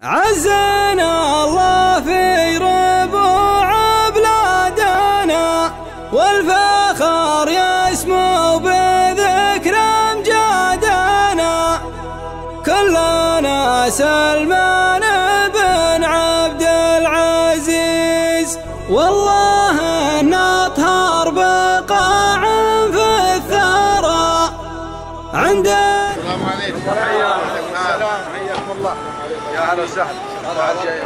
عزانا اهلا وسهلا جاي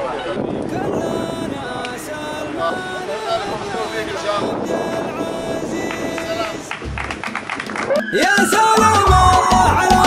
يا سلام على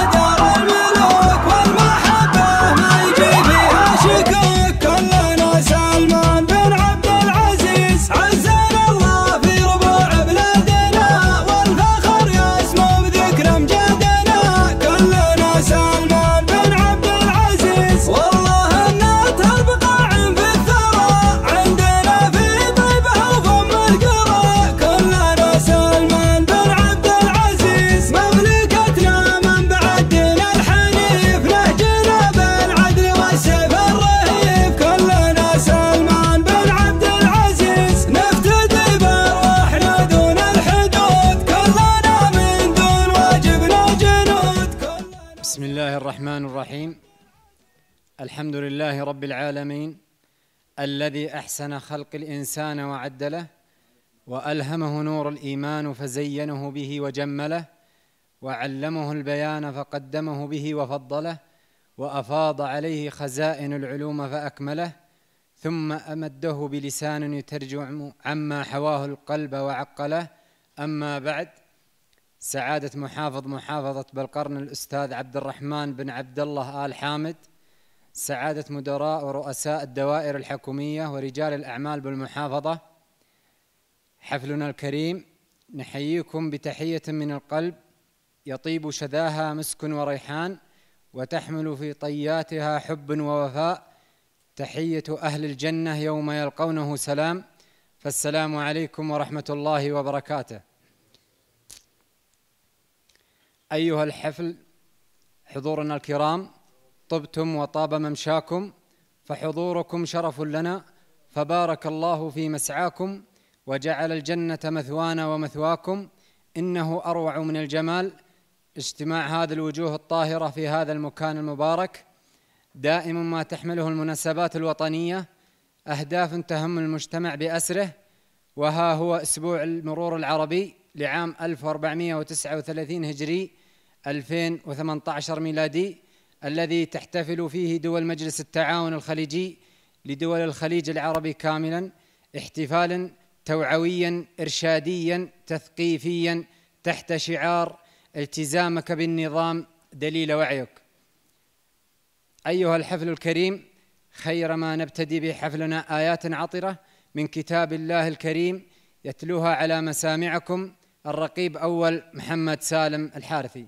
رب العالمين الذي أحسن خلق الإنسان وعدله وألهمه نور الإيمان فزينه به وجمله وعلمه البيان فقدمه به وفضله وأفاض عليه خزائن العلوم فأكمله ثم أمده بلسان يترجم عما حواه القلب وعقله أما بعد سعادة محافظ محافظة بالقرن الأستاذ عبد الرحمن بن عبد الله آل حامد سعادة مدراء ورؤساء الدوائر الحكومية ورجال الأعمال بالمحافظة حفلنا الكريم نحييكم بتحية من القلب يطيب شذاها مسك وريحان وتحمل في طياتها حب ووفاء تحية أهل الجنة يوم يلقونه سلام فالسلام عليكم ورحمة الله وبركاته أيها الحفل حضورنا الكرام طبتم وطاب ممشاكم فحضوركم شرف لنا فبارك الله في مسعاكم وجعل الجنة مثوانا ومثواكم إنه أروع من الجمال اجتماع هذه الوجوه الطاهرة في هذا المكان المبارك دائم ما تحمله المناسبات الوطنية أهداف تهم المجتمع بأسره وها هو أسبوع المرور العربي لعام 1439 هجري 2018 ميلادي الذي تحتفل فيه دول مجلس التعاون الخليجي لدول الخليج العربي كاملا احتفالا توعويا ارشاديا تثقيفيا تحت شعار التزامك بالنظام دليل وعيك. ايها الحفل الكريم خير ما نبتدي بحفلنا ايات عطره من كتاب الله الكريم يتلوها على مسامعكم الرقيب اول محمد سالم الحارثي.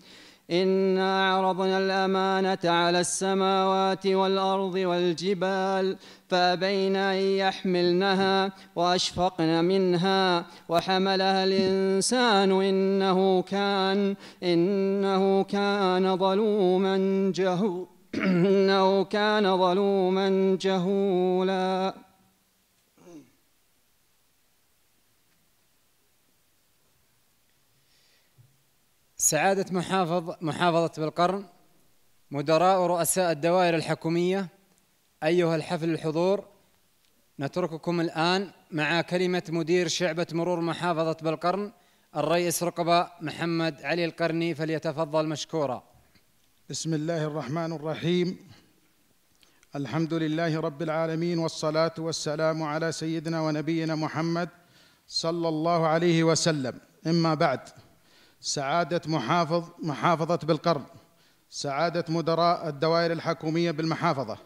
إنا عرضنا الأمانة على السماوات والأرض والجبال فأبين أن يحملنها وأشفقن منها وحملها الإنسان إنه كان إنه كان ظلوما جهولا إنه كان ظلوما جهولا سعادة محافظ محافظة بالقرن مدراء ورؤساء الدوائر الحكومية أيها الحفل الحضور نترككم الآن مع كلمة مدير شعبة مرور محافظة بالقرن الرئيس رقبة محمد علي القرني فليتفضل مشكورا بسم الله الرحمن الرحيم الحمد لله رب العالمين والصلاة والسلام على سيدنا ونبينا محمد صلى الله عليه وسلم إما بعد سعادة محافظ محافظة بالقرن سعادة مدراء الدوائر الحكومية بالمحافظة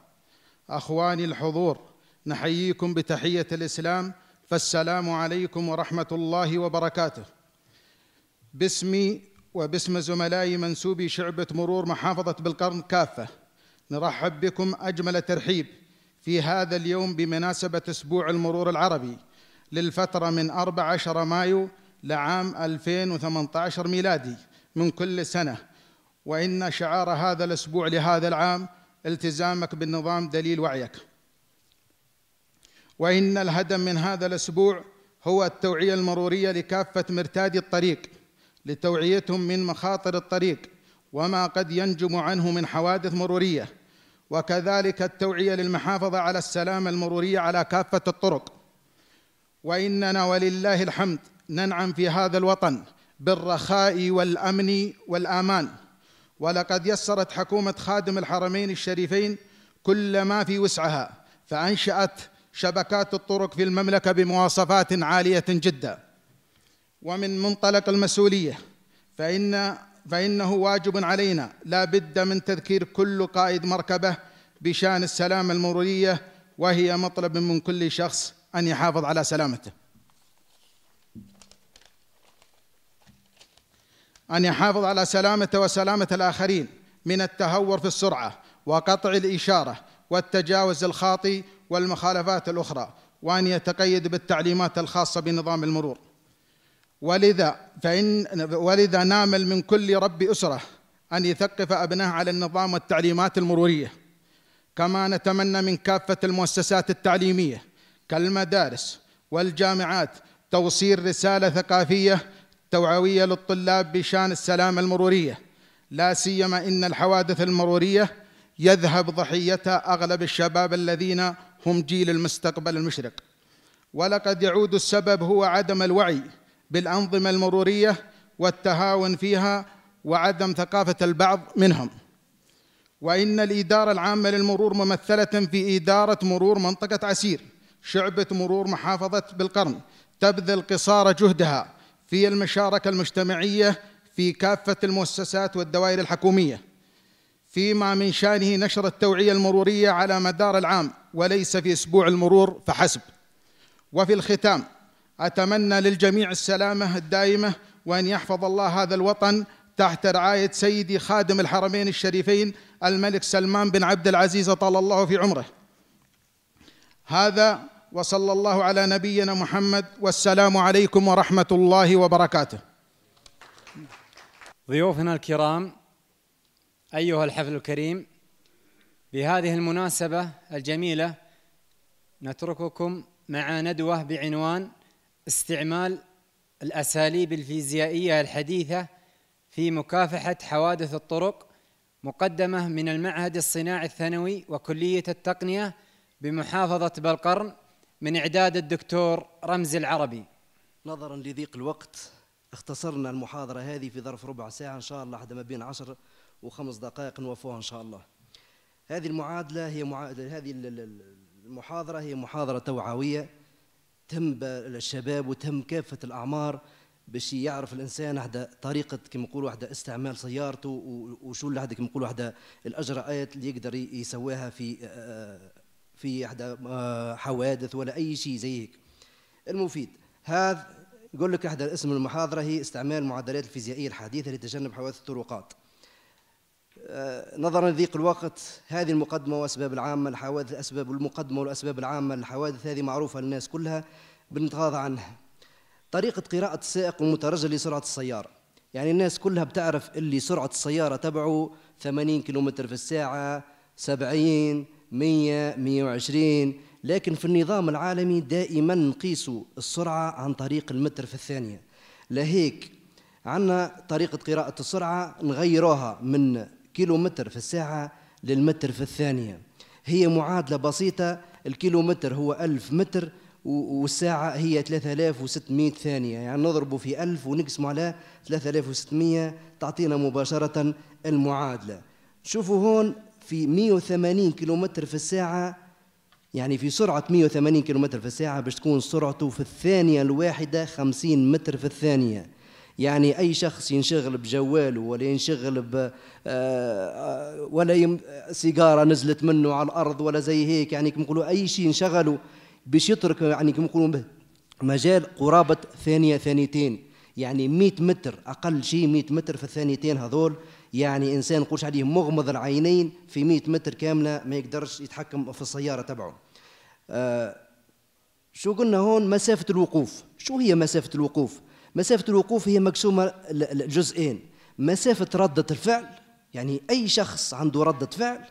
أخواني الحضور نحييكم بتحية الإسلام فالسلام عليكم ورحمة الله وبركاته باسمي وباسم زملائي منسوبي شعبة مرور محافظة بالقرن كافة نرحب بكم أجمل ترحيب في هذا اليوم بمناسبة أسبوع المرور العربي للفترة من 14 مايو لعام 2018 ميلادي من كل سنة وإن شعار هذا الأسبوع لهذا العام التزامك بالنظام دليل وعيك وإن الهدف من هذا الأسبوع هو التوعية المرورية لكافة مرتادي الطريق لتوعيتهم من مخاطر الطريق وما قد ينجم عنه من حوادث مرورية وكذلك التوعية للمحافظة على السلامة المرورية على كافة الطرق وإننا ولله الحمد ننعم في هذا الوطن بالرخاء والأمن والآمان ولقد يسرت حكومة خادم الحرمين الشريفين كل ما في وسعها فأنشأت شبكات الطرق في المملكة بمواصفات عالية جدا ومن منطلق المسؤولية فإن فإنه واجب علينا لا بد من تذكير كل قائد مركبة بشأن السلامة المرورية وهي مطلب من كل شخص أن يحافظ على سلامته أن يحافظ على سلامته وسلامة الآخرين من التهور في السرعة وقطع الإشارة والتجاوز الخاطئ والمخالفات الأخرى وأن يتقيد بالتعليمات الخاصة بنظام المرور ولذا فإن ولذا نامل من كل رب أسرة أن يثقف أبنائه على النظام والتعليمات المرورية كما نتمنى من كافة المؤسسات التعليمية كالمدارس والجامعات توصيل رسالة ثقافية التوعويه للطلاب بشان السلامه المروريه لا سيما ان الحوادث المروريه يذهب ضحيتها اغلب الشباب الذين هم جيل المستقبل المشرق ولقد يعود السبب هو عدم الوعي بالانظمه المروريه والتهاون فيها وعدم ثقافه البعض منهم وان الاداره العامه للمرور ممثله في اداره مرور منطقه عسير شعبه مرور محافظه بالقرن تبذل قصارى جهدها في المشاركة المجتمعية في كافة المؤسسات والدوائر الحكومية فيما من شأنه نشر التوعية المرورية على مدار العام وليس في أسبوع المرور فحسب وفي الختام أتمنى للجميع السلامة الدائمة وأن يحفظ الله هذا الوطن تحت رعاية سيدي خادم الحرمين الشريفين الملك سلمان بن عبد العزيز طال الله في عمره هذا وصلى الله على نبينا محمد والسلام عليكم ورحمه الله وبركاته ضيوفنا الكرام ايها الحفل الكريم بهذه المناسبه الجميله نترككم مع ندوه بعنوان استعمال الاساليب الفيزيائيه الحديثه في مكافحه حوادث الطرق مقدمه من المعهد الصناعي الثانوي وكليه التقنيه بمحافظه بالقرن من إعداد الدكتور رمزي العربي نظرا لضيق الوقت اختصرنا المحاضرة هذه في ظرف ربع ساعة إن شاء الله حتى ما بين عشر وخمس دقائق نوفوها إن شاء الله هذه المعادلة هي معادلة هذه المحاضرة هي محاضرة توعوية تم الشباب وتم كافة الأعمار باش يعرف الانسان حدا طريقه كما نقولوا حدا استعمال سيارته وشو اللي حدا كما نقولوا حدا الاجراءات اللي يقدر يسواها في في احدى آه، حوادث ولا اي شيء زي هيك المفيد هذا يقول لك احدى اسم المحاضره هي استعمال المعدلات الفيزيائيه الحديثه لتجنب حوادث الطرقات آه، نظرا لضيق الوقت هذه المقدمه واسباب العامه الحوادث اسباب المقدمه والاسباب العامه للحوادث هذه معروفه للناس كلها بنتغاضى عنها طريقه قراءه السائق والمترجل لسرعه السياره يعني الناس كلها بتعرف اللي سرعه السياره تبعه 80 كيلومتر في الساعه 70 100 120 لكن في النظام العالمي دائما نقيسوا السرعة عن طريق المتر في الثانية لهيك عندنا طريقة قراءة السرعة نغيروها من كيلومتر في الساعة للمتر في الثانية هي معادلة بسيطة الكيلومتر هو ألف متر والساعة هي 3600 ثانية يعني نضربه في 1000 ونقسمه على 3600 تعطينا مباشرة المعادلة شوفوا هون في 180 كيلومتر في الساعة يعني في سرعة 180 كيلومتر في الساعة باش تكون سرعته في الثانية الواحدة 50 متر في الثانية يعني أي شخص ينشغل بجواله ولا ينشغل ب آه، آه، ولا يم سيجارة نزلت منه على الأرض ولا زي هيك يعني كما نقولوا أي شيء ينشغله باش يترك يعني كما نقولوا مجال قرابة ثانية ثانيتين يعني 100 متر أقل شيء 100 متر في الثانيتين هذول يعني انسان نقولش عليه مغمض العينين في 100 متر كامله ما يقدرش يتحكم في السياره تبعه آه، شو قلنا هون مسافه الوقوف شو هي مسافه الوقوف مسافه الوقوف هي مقسومه لجزئين مسافه رده الفعل يعني اي شخص عنده رده فعل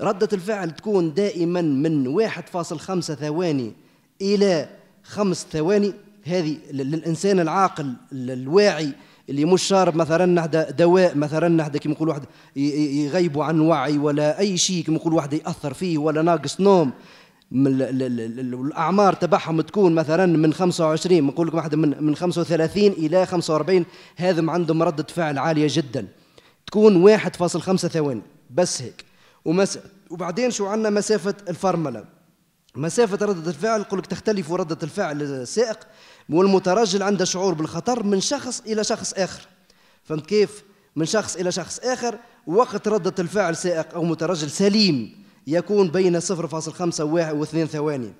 ردة الفعل تكون دائما من 1.5 ثواني إلى 5 ثواني هذه للإنسان العاقل الواعي اللي مش شارب مثلا نحدا دواء مثلا نحدا كيما نقول واحد يغيبوا عن وعي ولا اي شيء كيما نقول واحد ياثر فيه ولا ناقص نوم الاعمار تبعهم تكون مثلا من 25 نقول لكم واحد من من 35 الى 45 هذم عندهم رده فعل عاليه جدا تكون 1.5 ثواني بس هيك ومس وبعدين شو عندنا مسافه الفرمله مسافة ردة الفعل يقول لك تختلف ردة الفعل السائق والمترجل عنده شعور بالخطر من شخص إلى شخص آخر فهمت كيف؟ من شخص إلى شخص آخر وقت ردة الفعل سائق أو مترجل سليم يكون بين 0.5 و 2 ثواني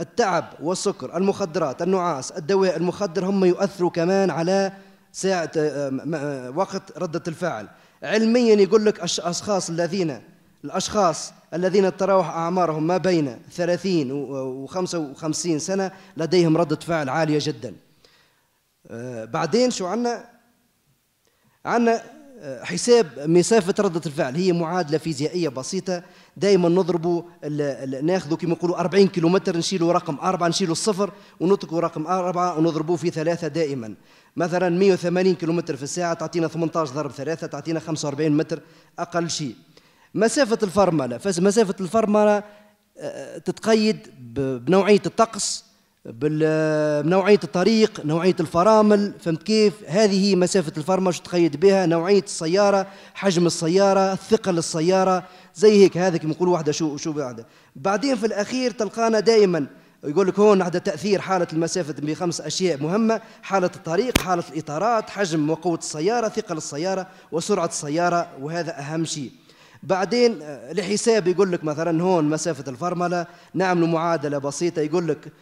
التعب والسكر المخدرات النعاس الدواء المخدر هم يؤثروا كمان على ساعة آه، آه، وقت ردة الفعل علميا يقول لك الأشخاص الذين الأشخاص الذين تتراوح أعمارهم ما بين 30 و 55 سنة لديهم ردة فعل عالية جدا آه، بعدين شو عندنا عندنا آه، حساب مسافة ردة الفعل هي معادلة فيزيائية بسيطة دائما نضربوا ناخذوا كما يقولوا 40 كيلومتر نشيلوا رقم أربعة نشيلوا الصفر ونتركوا رقم أربعة ونضربوه في ثلاثة دائما مثلا 180 كيلومتر في الساعة تعطينا 18 ضرب ثلاثة تعطينا 45 متر أقل شيء مسافة الفرملة مسافة الفرملة آه، تتقيد بنوعية الطقس آه، بنوعية الطريق نوعية الفرامل فهمت كيف هذه هي مسافة الفرملة شو تقيد بها نوعية السيارة حجم السيارة ثقل السيارة زي هيك هذا كما يقول واحدة شو شو بعدها بعدين في الأخير تلقانا دائما يقول لك هون هذا تأثير حالة المسافة بخمس أشياء مهمة حالة الطريق حالة الإطارات حجم وقوة السيارة ثقل السيارة وسرعة السيارة وهذا أهم شيء بعدين آه، لحساب يقول لك مثلا هون مسافة الفرملة نعمل معادلة بسيطة يقول لك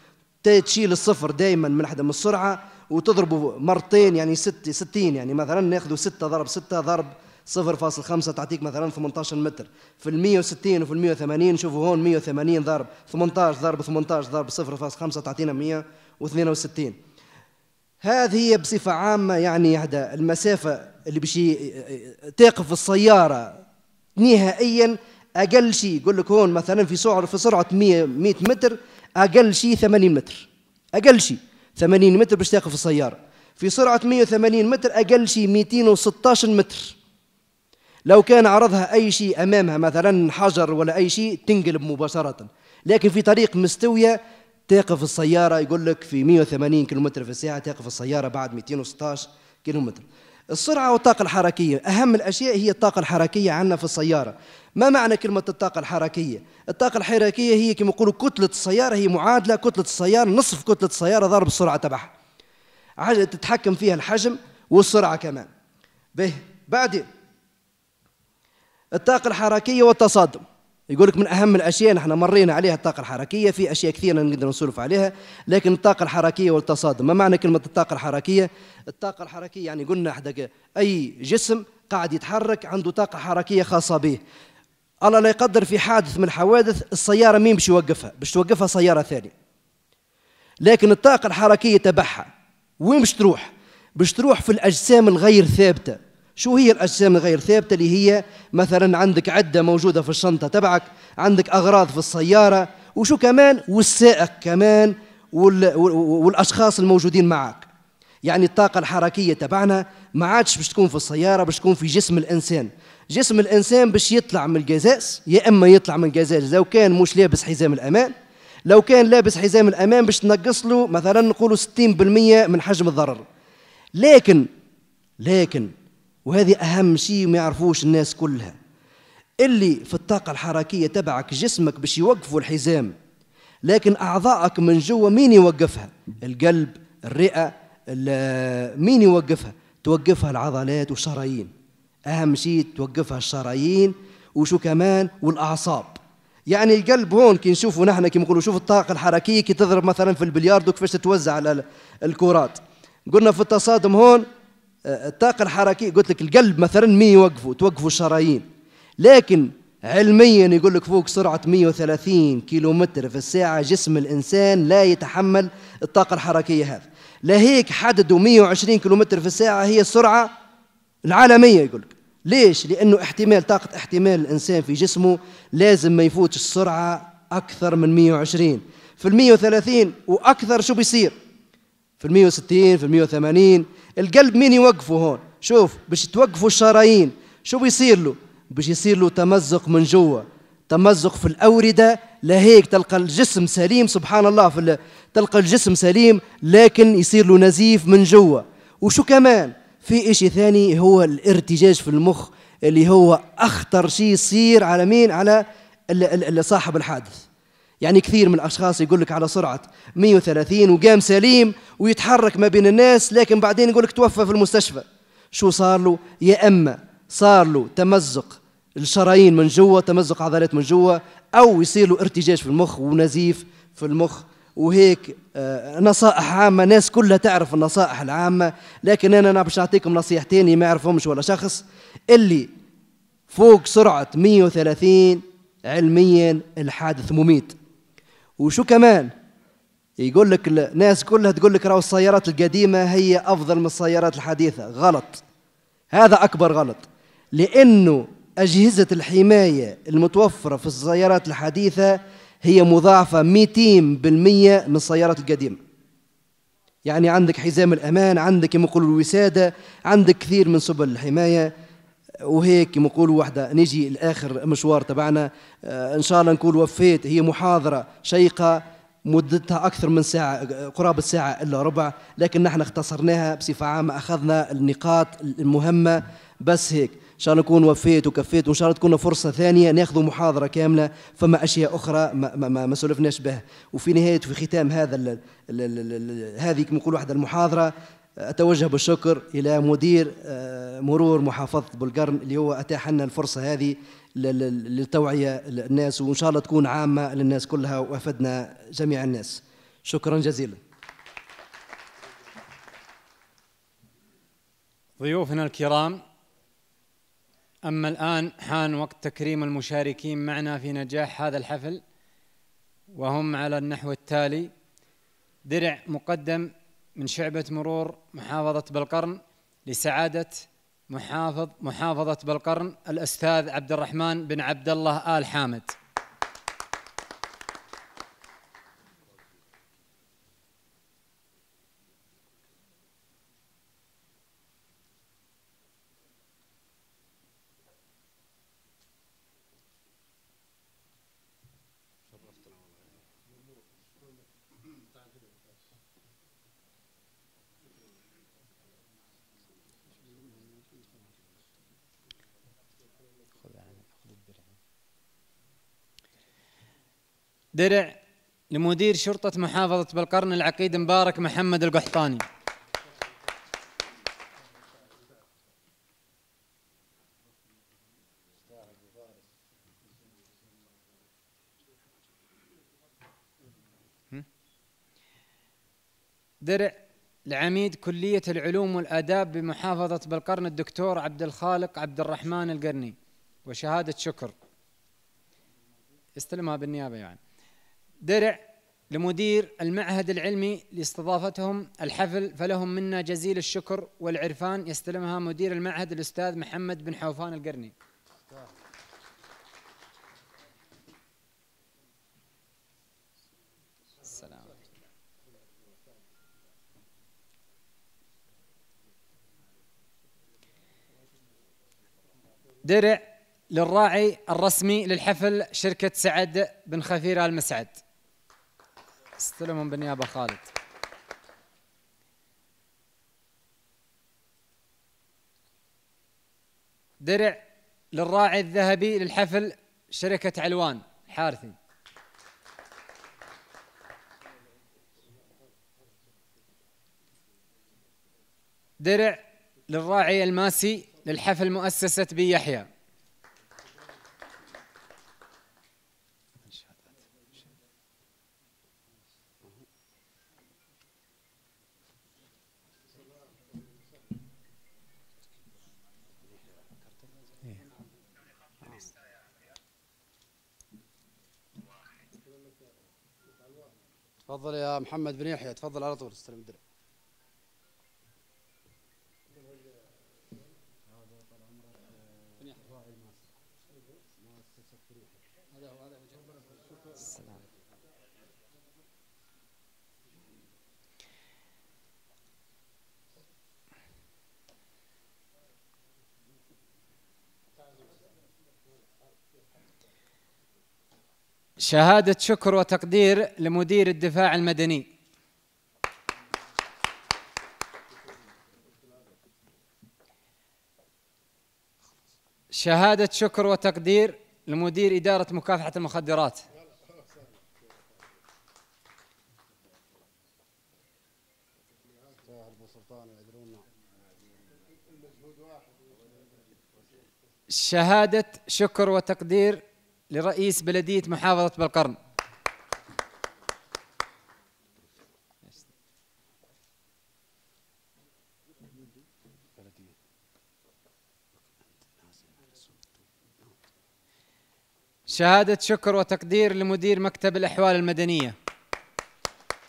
تشيل الصفر دائما من من السرعة وتضربه مرتين يعني ست ستين يعني مثلا ناخذوا ستة ضرب ستة ضرب صفر فاصل خمسة تعطيك مثلا 18 متر في المية 160 وفي المية 180 شوفوا هون مية وثمانين ضرب 18 ضرب 18 ضرب صفر فاصل خمسة تعطينا مية وستين هذه هي بصفة عامة يعني هذا المسافة اللي باش آه، آه، تقف السيارة نهائيا اقل شيء يقول لك هون مثلا في سرعه في سرعه 100 100 متر اقل شيء 80 متر اقل شيء 80 متر باش تاخذ في السياره في سرعه 180 متر اقل شيء 216 متر لو كان عرضها اي شيء امامها مثلا حجر ولا اي شيء تنقلب مباشره لكن في طريق مستويه تقف السياره يقول لك في 180 كيلومتر في الساعه تقف السياره بعد 216 كيلومتر السرعة والطاقة الحركية أهم الأشياء هي الطاقة الحركية عندنا في السيارة ما معنى كلمة الطاقة الحركية؟ الطاقة الحركية هي كما يقولوا كتلة السيارة هي معادلة كتلة السيارة نصف كتلة السيارة ضرب السرعة تبعها عجلة تتحكم فيها الحجم والسرعة كمان به بعدين الطاقة الحركية والتصادم يقول لك من اهم الاشياء نحن مرينا عليها الطاقه الحركيه في اشياء كثيره نقدر نسولف عليها لكن الطاقه الحركيه والتصادم ما معنى كلمه الطاقه الحركيه الطاقه الحركيه يعني قلنا حدك اي جسم قاعد يتحرك عنده طاقه حركيه خاصه به الله لا يقدر في حادث من الحوادث السياره مين باش يوقفها باش توقفها سياره ثانيه لكن الطاقه الحركيه تبعها وين باش تروح باش تروح في الاجسام الغير ثابته شو هي الأجسام الغير ثابتة اللي هي مثلا عندك عدة موجودة في الشنطة تبعك عندك أغراض في السيارة وشو كمان والسائق كمان والأشخاص الموجودين معك يعني الطاقة الحركية تبعنا ما عادش باش تكون في السيارة باش تكون في جسم الإنسان جسم الإنسان باش يطلع من الجزاز يا إما يطلع من الجزاز لو كان مش لابس حزام الأمان لو كان لابس حزام الأمان باش تنقص له مثلا نقولوا 60% من حجم الضرر لكن لكن وهذه أهم شيء ما يعرفوش الناس كلها اللي في الطاقة الحركية تبعك جسمك باش يوقفوا الحزام لكن أعضائك من جوا مين يوقفها القلب الرئة مين يوقفها توقفها العضلات والشرايين أهم شيء توقفها الشرايين وشو كمان والأعصاب يعني القلب هون كي نشوفوا نحن كي نقولوا شوف الطاقة الحركية كي تضرب مثلا في البلياردو كيفاش تتوزع على الكرات قلنا في التصادم هون الطاقه الحركيه قلت لك القلب مثلا ما يوقفوا توقفوا الشرايين لكن علميا يقول لك فوق سرعه 130 كيلومتر في الساعه جسم الانسان لا يتحمل الطاقه الحركيه هذه لهيك حددوا 120 كيلومتر في الساعه هي السرعه العالميه يقول لك ليش؟ لأنه احتمال طاقة احتمال الإنسان في جسمه لازم ما يفوتش السرعة أكثر من 120 في ال 130 وأكثر شو بيصير؟ في ال 160 في ال 180 القلب مين يوقفه هون شوف باش توقفوا الشرايين شو بيصير له باش يصير له تمزق من جوا تمزق في الأوردة لهيك تلقى الجسم سليم سبحان الله في تلقى الجسم سليم لكن يصير له نزيف من جوا وشو كمان في إشي ثاني هو الارتجاج في المخ اللي هو أخطر شيء يصير على مين على صاحب الحادث يعني كثير من الأشخاص يقول لك على سرعة 130 وقام سليم ويتحرك ما بين الناس لكن بعدين يقول لك توفى في المستشفى شو صار له يا إما صار له تمزق الشرايين من جوا تمزق عضلات من جوا أو يصير له ارتجاج في المخ ونزيف في المخ وهيك آه، نصائح عامة ناس كلها تعرف النصائح العامة لكن أنا, باش نعطيكم نصيحتين ما يعرفهمش ولا شخص اللي فوق سرعة 130 علميا الحادث مميت وشو كمان يقول لك الناس كلها تقول لك راهو السيارات القديمة هي أفضل من السيارات الحديثة غلط هذا أكبر غلط لأنه أجهزة الحماية المتوفرة في السيارات الحديثة هي مضاعفة 200% من السيارات القديمة يعني عندك حزام الأمان عندك يقولوا الوسادة عندك كثير من سبل الحماية وهيك كما نقولوا وحده نجي لاخر مشوار تبعنا آه، ان شاء الله نقول وفيت هي محاضره شيقه مدتها اكثر من ساعه قرابه ساعه الا ربع لكن نحن اختصرناها بصفه عامه اخذنا النقاط المهمه بس هيك ان شاء الله نكون وفيت وكفيت وان شاء الله تكون فرصه ثانيه ناخذ محاضره كامله فما اشياء اخرى ما ما, ما سولفناش بها وفي نهايه وفي ختام هذا هذه كما نقول واحده المحاضره أتوجه بالشكر إلى مدير آه، مرور محافظة بلقرن اللي هو أتاح لنا الفرصة هذه للتوعية للناس وإن شاء الله تكون عامة للناس كلها وأفدنا جميع الناس شكرا جزيلا ضيوفنا الكرام أما الآن حان وقت تكريم المشاركين معنا في نجاح هذا الحفل وهم على النحو التالي درع مقدم من شعبة مرور محافظة بالقرن لسعادة محافظ محافظة بالقرن الأستاذ عبد الرحمن بن عبد الله آل حامد درع لمدير شرطة محافظة بالقرن العقيد مبارك محمد القحطاني درع لعميد كلية العلوم والآداب بمحافظة بالقرن الدكتور عبد الخالق عبد الرحمن القرني وشهادة شكر استلمها بالنيابة يعني درع لمدير المعهد العلمي لاستضافتهم الحفل فلهم منا جزيل الشكر والعرفان يستلمها مدير المعهد الأستاذ محمد بن حوفان القرني درع للراعي الرسمي للحفل شركة سعد بن خفير المسعد استلمهم بالنيابة خالد درع للراعي الذهبي للحفل شركة علوان حارثي درع للراعي الماسي للحفل مؤسسة بي يحيى تفضل يا محمد بن يحيى تفضل على طول استلم الدرع شهادة شكر وتقدير لمدير الدفاع المدني شهادة شكر وتقدير لمدير إدارة مكافحة المخدرات شهادة شكر وتقدير لرئيس بلدية محافظة بالقرن شهادة شكر وتقدير لمدير مكتب الأحوال المدنية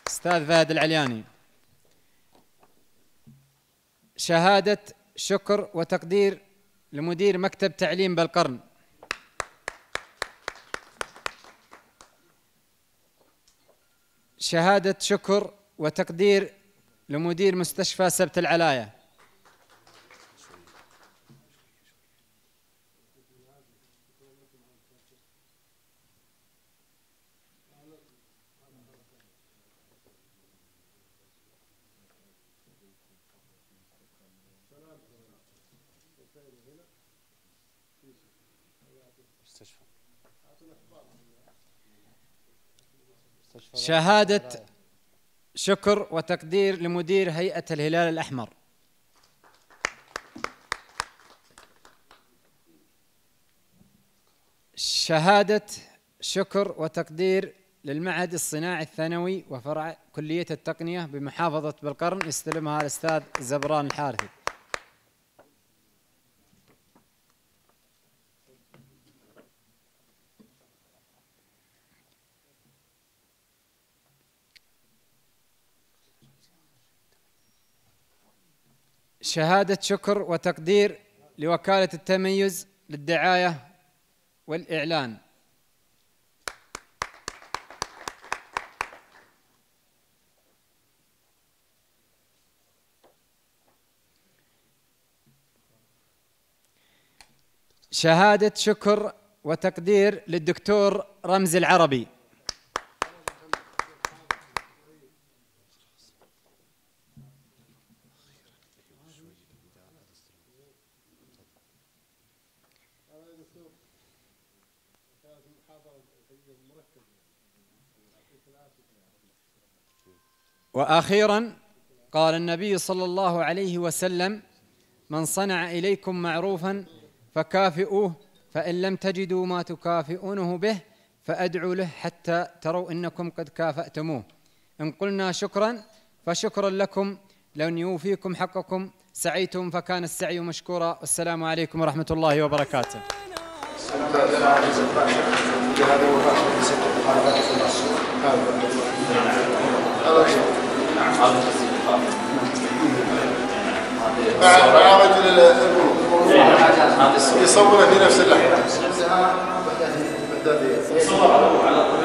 أستاذ فهد العلياني شهادة شكر وتقدير لمدير مكتب تعليم بالقرن شهادة شكر وتقدير لمدير مستشفى سبت العلاية مستشفى شهادة شكر وتقدير لمدير هيئة الهلال الأحمر شهادة شكر وتقدير للمعهد الصناعي الثانوي وفرع كلية التقنية بمحافظة بالقرن يستلمها الأستاذ زبران الحارثي شهادة شكر وتقدير لوكالة التميز للدعاية والإعلان شهادة شكر وتقدير للدكتور رمزي العربي واخيرا قال النبي صلى الله عليه وسلم من صنع اليكم معروفا فكافئوه فان لم تجدوا ما تكافئونه به فادعوا له حتى تروا انكم قد كافاتموه ان قلنا شكرا فشكرا لكم لن يوفيكم حقكم سعيتم فكان السعي مشكورا والسلام عليكم ورحمه الله وبركاته مع مع رجل يصور في نفس اللحظه يصور على